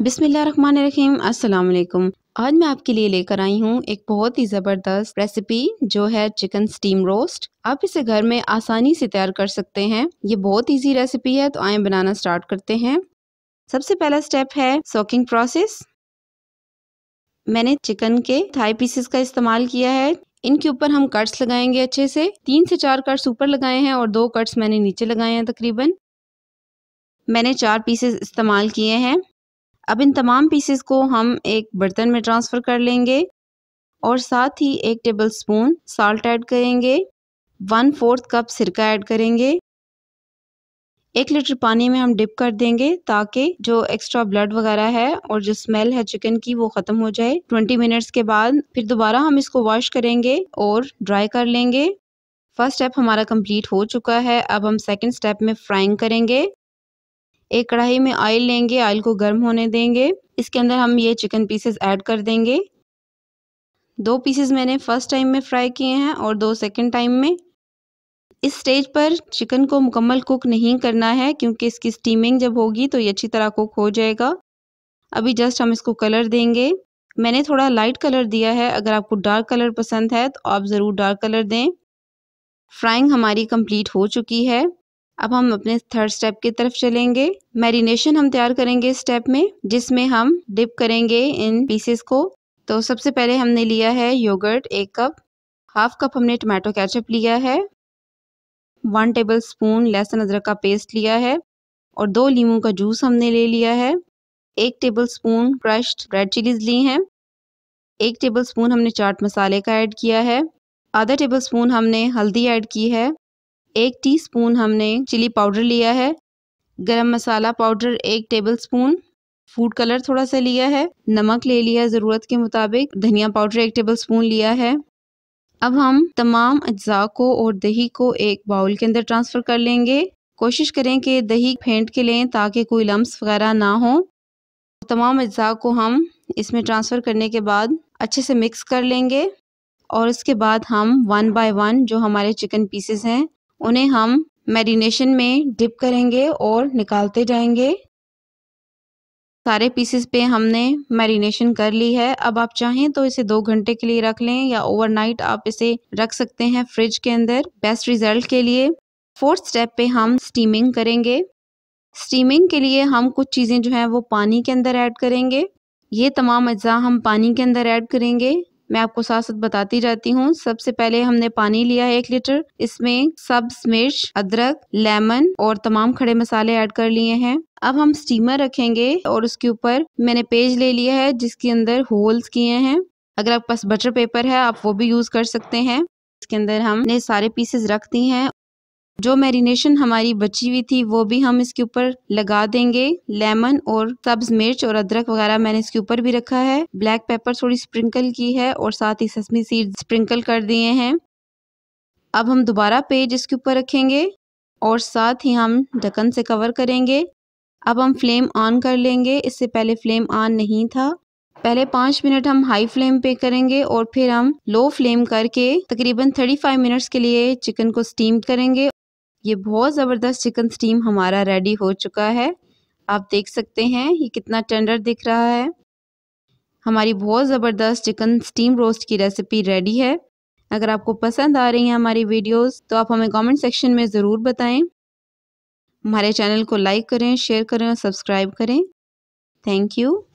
बिसमीम अस्सलाम आज मैं आपके लिए लेकर आई हूँ एक बहुत ही ज़बरदस्त रेसिपी जो है चिकन स्टीम रोस्ट आप इसे घर में आसानी से तैयार कर सकते हैं ये बहुत इजी रेसिपी है तो आए बनाना स्टार्ट करते हैं सबसे पहला स्टेप है सॉकिंग प्रोसेस मैंने चिकन के थाई पीसेस का इस्तेमाल किया है इनके ऊपर हम कट्स लगाएंगे अच्छे से तीन से चार कट्स ऊपर लगाए हैं और दो कट्स मैंने नीचे लगाए हैं तकरीबन मैंने चार पीसेस इस्तेमाल किए हैं अब इन तमाम पीसेस को हम एक बर्तन में ट्रांसफ़र कर लेंगे और साथ ही एक टेबल स्पून साल्ट ऐड करेंगे वन फोर्थ कप सिरका ऐड करेंगे एक लीटर पानी में हम डिप कर देंगे ताकि जो एक्स्ट्रा ब्लड वगैरह है और जो स्मेल है चिकन की वो ख़त्म हो जाए ट्वेंटी मिनट्स के बाद फिर दोबारा हम इसको वॉश करेंगे और ड्राई कर लेंगे फर्स्ट स्टेप हमारा कंप्लीट हो चुका है अब हम सेकंड स्टेप में फ्राइंग करेंगे एक कढ़ाई में ऑयल लेंगे ऑयल को गर्म होने देंगे इसके अंदर हम ये चिकन पीसेस ऐड कर देंगे दो पीसेस मैंने फ़र्स्ट टाइम में फ्राई किए हैं और दो सेकंड टाइम में इस स्टेज पर चिकन को मुकम्मल कुक नहीं करना है क्योंकि इसकी स्टीमिंग जब होगी तो ये अच्छी तरह कुक हो जाएगा अभी जस्ट हम इसको कलर देंगे मैंने थोड़ा लाइट कलर दिया है अगर आपको डार्क कलर पसंद है तो आप ज़रूर डार्क कलर दें फ्राइंग हमारी कंप्लीट हो चुकी है अब हम अपने थर्ड स्टेप की तरफ चलेंगे मैरिनेशन हम तैयार करेंगे इस स्टेप में जिसमें हम डिप करेंगे इन पीसेस को तो सबसे पहले हमने लिया है योगर्ट एक कप हाफ कप हमने टमाटो कैचअप लिया है वन टेबल स्पून लहसुन अदरक का पेस्ट लिया है और दो लीमू का जूस हमने ले लिया है एक tablespoon crushed red chillies ली हैं एक टेबल स्पून हमने चाट मसाले का ऐड किया है आधा टेबल स्पून हमने हल्दी ऐड की है एक टीस्पून हमने चिली पाउडर लिया है गरम मसाला पाउडर एक टेबल स्पून फूड कलर थोड़ा सा लिया है नमक ले लिया है ज़रूरत के मुताबिक धनिया पाउडर एक टेबल स्पून लिया है अब हम तमाम अज्जा को और दही को एक बाउल के अंदर ट्रांसफ़र कर लेंगे कोशिश करें कि दही फेंट के लें ताकि कोई लम्स वगैरह ना हो तमाम अज्जा को हम इसमें ट्रांसफ़र करने के बाद अच्छे से मिक्स कर लेंगे और इसके बाद हम वन बाय वन जो हमारे चिकन पीसेस हैं उन्हें हम मैरिनेशन में डिप करेंगे और निकालते जाएंगे सारे पीसेस पे हमने मैरिनेशन कर ली है अब आप चाहें तो इसे दो घंटे के लिए रख लें या ओवरनाइट आप इसे रख सकते हैं फ्रिज के अंदर बेस्ट रिजल्ट के लिए फोर्थ स्टेप पे हम स्टीमिंग करेंगे स्टीमिंग के लिए हम कुछ चीज़ें जो हैं वो पानी के अंदर ऐड करेंगे ये तमाम अज्जा हम पानी के अंदर ऐड करेंगे मैं आपको साथ साथ बताती जाती हूँ सबसे पहले हमने पानी लिया है एक लीटर इसमें सब्ज मिर्च अदरक लेमन और तमाम खड़े मसाले ऐड कर लिए हैं अब हम स्टीमर रखेंगे और उसके ऊपर मैंने पेज ले लिया है जिसके अंदर होल्स किए हैं अगर आपके पास बटर पेपर है आप वो भी यूज कर सकते हैं इसके अंदर हमने सारे पीसेस रख दी हैं जो मैरिनेशन हमारी बची हुई थी वो भी हम इसके ऊपर लगा देंगे लेमन और सब्ज मिर्च और अदरक वगैरह मैंने इसके ऊपर भी रखा है ब्लैक पेपर थोड़ी स्प्रिंकल की है और साथ ही ससमी सीड स्प्रिंकल कर दिए हैं अब हम दोबारा पेज इसके ऊपर रखेंगे और साथ ही हम ढक्कन से कवर करेंगे अब हम फ्लेम ऑन कर लेंगे इससे पहले फ्लेम ऑन नहीं था पहले पाँच मिनट हम हाई फ्लेम पे करेंगे और फिर हम लो फ्लेम करके तकरीबन थर्टी फाइव मिनट्स के लिए चिकन को स्टीम करेंगे ये बहुत ज़बरदस्त चिकन स्टीम हमारा रेडी हो चुका है आप देख सकते हैं ये कितना टेंडर दिख रहा है हमारी बहुत ज़बरदस्त चिकन स्टीम रोस्ट की रेसिपी रेडी है अगर आपको पसंद आ रही हैं हमारी वीडियोस तो आप हमें कमेंट सेक्शन में ज़रूर बताएं हमारे चैनल को लाइक करें शेयर करें और सब्सक्राइब करें थैंक यू